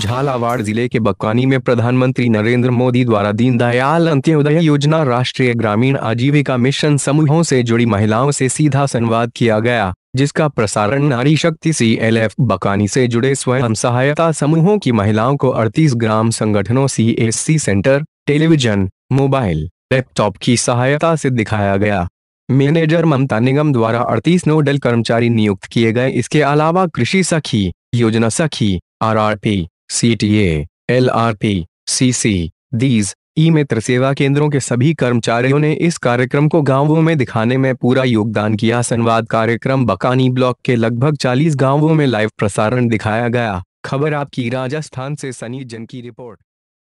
झालावाड़ जिले के बकवानी में प्रधानमंत्री नरेंद्र मोदी द्वारा दीनदयाल अंत्योदय योजना राष्ट्रीय ग्रामीण आजीविका मिशन समूहों से जुड़ी महिलाओं से सीधा संवाद किया गया जिसका प्रसारण नारी शक्ति सी एल एफ बकानी से जुड़े स्वयं सहायता समूहों की महिलाओं को 38 ग्राम संगठनों C S C centre television mobile laptop की सहायता से दिखाया गया मैनेजर ममता निगम द्वारा 38 नोडल कर्मचारी नियुक्त किए गए इसके अलावा कृषि सखी योजना सखी आरआरपी, सीटीए, एलआरपी, सीसी, दीज ई मित्र सेवा केंद्रों के सभी कर्मचारियों ने इस कार्यक्रम को गांवों में दिखाने में पूरा योगदान किया संवाद कार्यक्रम बकानी ब्लॉक के लगभग 40 गांवों में लाइव प्रसारण दिखाया गया खबर आपकी राजस्थान से सनी जन की रिपोर्ट